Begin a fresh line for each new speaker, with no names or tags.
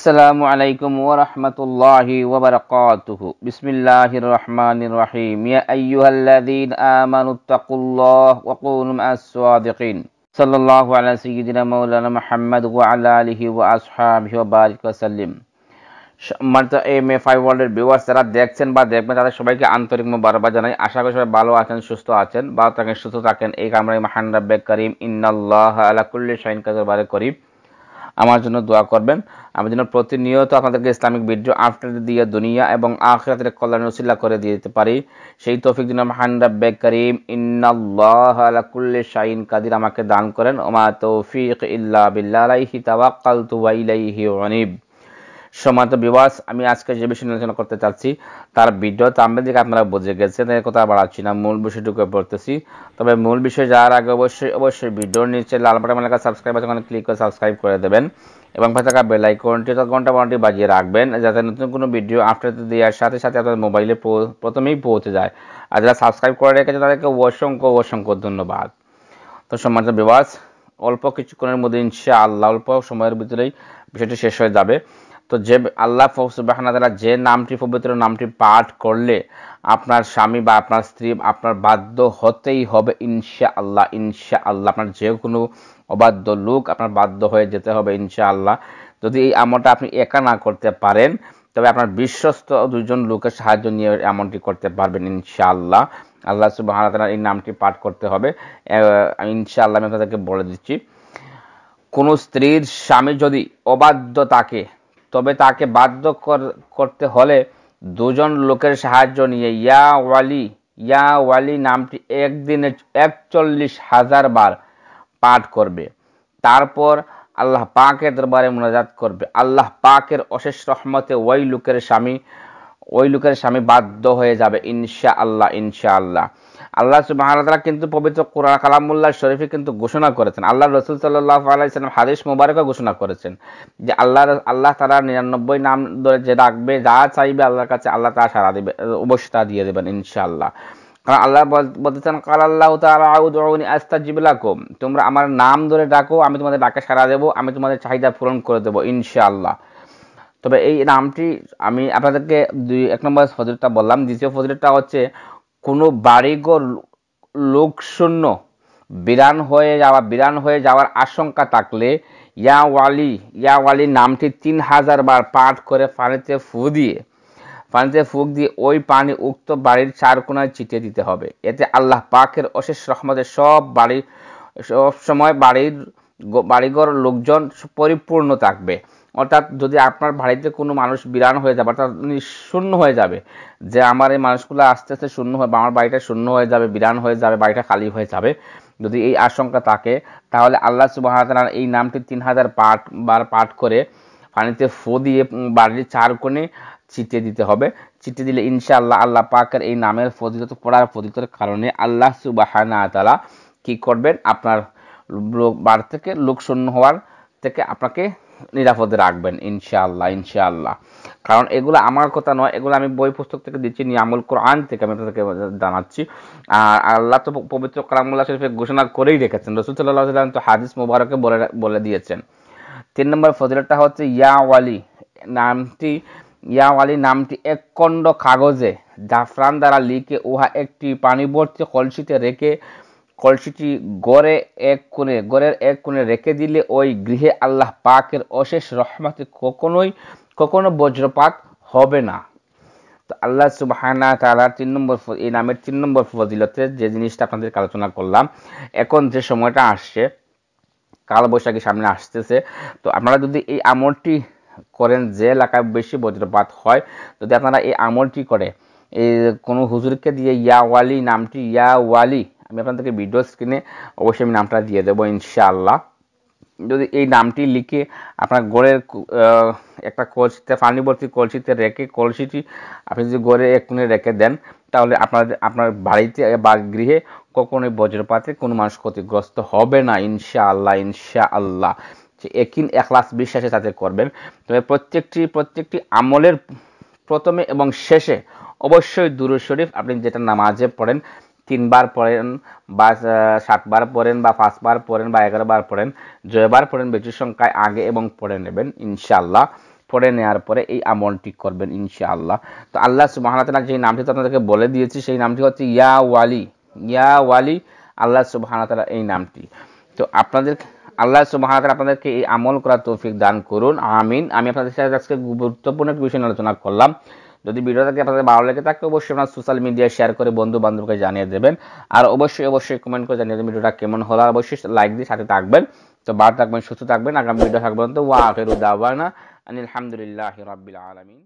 আসসালামু আলাইকুম ওয়া রাহমাতুল্লাহি ওয়া বারাকাতুহু বিসমিল্লাহির রহমানির রহিম ইয়া আইয়ুহাল্লাযীনা ওয়া কুনু মা'আস সাদিকিন সাল্লাল্লাহু আলা সাইয়্যিদিনা মাওলানা ওয়া আলা আলিহি ওয়া আসহাবিহি ওয়া বারিক ওয়া সাল্লিম এম এ ফাইভ ওয়ার্ল্ডের ভিউয়ার্স যারা দেখছেন বা দেখবেন তাদের সবাইকে আন্তরিক বারবার জানাই আশা করি সবাই ভালো আছেন সুস্থ আছেন বা তাকে সুস্থ থাকেন এই কামরাই মাহান রাব্বে করিম ইন্নাল্লাহ আলা কুল্লি শাইন বারে করিম আমার জন্য দোয়া করবেন আমি যেন প্রতিনিয়ত আপনাদেরকে ইসলামিক ভিডিও আফটার দিয়ে দুনিয়া এবং আখরাতের কল্যাণ রসিল্লা করে দিয়ে দিতে পারি সেই তৌফিক যেন মহান রাব্বে করিম ইন্নাল্লাহাকুল্লি শাহিন কাদির আমাকে দান করেন ওমা তৌফিক ইল্লা বিল্লাহি তাওয়াক্কালতু ওয়া অনিব সমান্ত বিবাস আমি আজকে যে বিষয়ে আলোচনা করতে চাচ্ছি তার বিদ্য তাম্বে দিকে আপনারা বুঝে গেছেন এর কথা বাড়াচ্ছি না মূল বিষয়টুকু পড়তেছি তবে মূল বিষয় যাওয়ার আগে অবশ্যই অবশ্যই ভিডিওর নিচে লাল বাটন লেখা সাবস্ক্রাইব আছে ক্লিক করে সাবস্ক্রাইব করে দেবেন এবং পাশে থাকা বেল আইকনটি তো ঘন্টা বারোটি বাজিয়ে রাখবেন যাতে নতুন কোনো ভিডিও আপডেট দেওয়ার সাথে সাথে আপনার মোবাইলে প্রথমেই পৌঁছে যায় আর যারা সাবস্ক্রাইব করে রেখেছে তাদেরকে অসংখ্য অসংখ্য ধন্যবাদ তো সম্মানিত বিবাস অল্প কিছুক্ষণের মধ্যে ইনশাআল্লাহ অল্প সময়ের ভিতরেই বিষয়টি শেষ হয়ে যাবে তো যে আল্লাহ সুবাহানাদারা যে নামটি পবিত্র নামটি পাঠ করলে আপনার স্বামী বা আপনার স্ত্রী আপনার বাধ্য হতেই হবে ইনশা আল্লাহ ইনশা আল্লাহ আপনার যে কোনো অবাধ্য লোক আপনার বাধ্য হয়ে যেতে হবে ইনশা আল্লাহ যদি এই আমলটা আপনি একা না করতে পারেন তবে আপনার বিশ্বস্ত দুজন লোকের সাহায্য নিয়ে এমনটি করতে পারবেন ইনশাআল্লাহ আল্লাহ সুবাহানাদার এই নামটি পাঠ করতে হবে ইনশাআল্লাহ আমি আপনাদেরকে বলে দিচ্ছি কোনো স্ত্রীর স্বামী যদি অবাধ্য তাকে তবে তাকে বাধ্য করতে হলে দুজন লোকের সাহায্য নিয়ে ইয়া ওয়ালি ইয়া ওয়ালি নামটি একদিনে একচল্লিশ হাজার বার পাঠ করবে তারপর আল্লাহ পাকের দরবারে মোনাজাত করবে আল্লাহ পাকের অশেষ রহমতে ওই লোকের স্বামী ওই লোকের স্বামী বাধ্য হয়ে যাবে ইনশা আল্লাহ ইনশা আল্লাহ আল্লাহ সুবাহ কিন্তু পবিত্র কোরআন কালামুল্লাহ শরীফে কিন্তু ঘোষণা করেছেন আল্লাহ রসুল সাল্লাহ আলাইসালাম হাদিস মুবারকও ঘোষণা করেছেন যে আল্লাহ আল্লাহ তারা নিরানব্বই নাম ধরে যে ডাকবে যা চাইবে আল্লাহর কাছে আল্লাহ তারা সারা দেবে অবশ্যই তা দিয়ে দেবেন ইনশাআল্লাহ কারণ আল্লাহ বলতেছেন কাল আল্লাহ তালাউদ্দিন আস্তাজিবুলাকুম তোমরা আমার নাম ধরে ডাকো আমি তোমাদের ডাকে সারা দেবো আমি তোমাদের চাহিদা পূরণ করে দেবো ইনশাআল্লাহ তবে এই নামটি আমি আপনাদেরকে দুই এক নম্বর ফজিলটা বললাম দ্বিতীয় ফজিলটা হচ্ছে কোনো বাড়িঘর লোকশূন্য বিরান হয়ে যাওয়া বিরান হয়ে যাওয়ার আশঙ্কা থাকলে ইয়া ওয়ালি ইয়া ওয়ালি নামটি তিন হাজার বার পাঠ করে পানিতে ফু দিয়ে পানিতে ফুক দিয়ে ওই পানি উক্ত বাড়ির চার কোনায় ছিটিয়ে দিতে হবে এতে আল্লাহ পাকের অশেষ রহমতে সব বাড়ির সব সময় বাড়ির বাড়িঘর লোকজন পরিপূর্ণ থাকবে অর্থাৎ যদি আপনার বাড়িতে কোনো মানুষ বিরান হয়ে যাবে অর্থাৎ শূন্য হয়ে যাবে যে আমার এই মানুষগুলো আস্তে আস্তে শূন্য হয়ে আমার বাড়িটা শূন্য হয়ে যাবে বিরান হয়ে যাবে বাড়িটা খালি হয়ে যাবে যদি এই আশঙ্কা থাকে তাহলে আল্লাহ সুবাহতালার এই নামটি তিন হাজার পাঠ বার পাঠ করে পানিতে ফো দিয়ে বাড়ির চার কোণে চিটিয়ে দিতে হবে চিটিয়ে দিলে ইনশাআল্লাহ আল্লাহ পাকের এই নামের ফজিলত পড়ার ফজিলতের কারণে আল্লাহ সুবাহানা তালা কি করবেন আপনার বাড়ি থেকে লোক শূন্য হওয়ার থেকে আপনাকে নিরাপদে রাখবেন ইনশাআল্লাহ ইনশাআল্লাহ কারণ এগুলো আমার কথা নয় এগুলো আমি বই পুস্তক থেকে দিচ্ছি নিয়ামুল কোরআন থেকে আমি আপনাদেরকে জানাচ্ছি আর আল্লাহ তো পবিত্র কালামুল্লাহ শরীফে ঘোষণা করেই রেখেছেন রসুল্লাহ সাল্লাম তো হাদিস মুবারকে বলে বলে দিয়েছেন তিন নম্বর ফজিলতটা হচ্ছে ইয়া ওয়ালি নামটি ইয়া ওয়ালি নামটি এক খণ্ড কাগজে জাফরান দ্বারা লিখে উহা একটি পানিবর্তী কলসিতে রেখে কলসিটি গড়ে এক কোণে গড়ের এক কোণে রেখে দিলে ওই গৃহে আল্লাহ পাকের অশেষ রহমাতে কখনোই কখনো বজ্রপাত হবে না তো আল্লাহ সুবাহানা তালার তিন নম্বর এই নামের তিন নম্বর ফজিলতে যে জিনিসটা আপনাদেরকে আলোচনা করলাম এখন যে সময়টা আসছে কাল বৈশাখী সামনে আসতেছে তো আপনারা যদি এই আমলটি করেন যে এলাকায় বেশি বজ্রপাত হয় যদি আপনারা এই আমলটি করে এই কোনো হুজুরকে দিয়ে ইয়া ওয়ালি নামটি ইয়া ওয়ালি আমি আপনাদেরকে ভিডিও স্ক্রিনে অবশ্যই আমি নামটা দিয়ে দেবো ইনশাআল্লাহ যদি এই নামটি লিখে আপনার গড়ের একটা কলসিতে পানিবর্তী কলসিতে রেখে কলসিটি আপনি যদি গড়ে এক কোণে রেখে দেন তাহলে আপনার আপনার বাড়িতে বা গৃহে কখনোই বজ্রপাতে কোনো মানুষ ক্ষতিগ্রস্ত হবে না ইনশাআল্লাহ ইনশাআল্লাহ যে একই একলাস বিশ্বাসে তাতে করবেন তবে প্রত্যেকটি প্রত্যেকটি আমলের প্রথমে এবং শেষে অবশ্যই দুরু শরীফ আপনি যেটা নামাজে পড়েন তিনবার পড়েন বা সাতবার পড়েন বা পাঁচবার পড়েন বা এগারোবার পড়েন জয়বার পড়েন বেজুর সংখ্যায় আগে এবং পড়ে নেবেন ইনশাল্লাহ পড়ে নেওয়ার পরে এই আমলটি করবেন ইনশাআল্লাহ তো আল্লাহ সুবাহানাতলা যে নামটি আপনাদেরকে বলে দিয়েছি সেই নামটি হচ্ছে ইয়া ওয়ালি ইয়া ওয়ালি আল্লাহ সুবাহানাতলা এই নামটি তো আপনাদের আল্লাহ সুবাহাতাল আপনাদেরকে এই আমল করা তৌফিক দান করুন আমিন আমি আপনাদের সাথে আজকে গুরুত্বপূর্ণ একটি বিষয় আলোচনা করলাম যদি ভিডিওটাকে আপনাদের ভালো লেগে থাকে অবশ্যই আপনার সোশ্যাল মিডিয়ায় শেয়ার করে বন্ধু বান্ধবকে জানিয়ে দেবেন আর অবশ্যই অবশ্যই কমেন্ট করে জানিয়ে দেবেন ভিডিওটা কেমন হলো আর অবশ্যই লাইক দিয়ে সাথে থাকবেন তো বার থাকবেন সুস্থ থাকবেন আগামী ভিডিও থাকবেন তো ওয়া আখেরু দাওয়ানা আনিল আলহামদুলিল্লাহ রাব্বিল আলামিন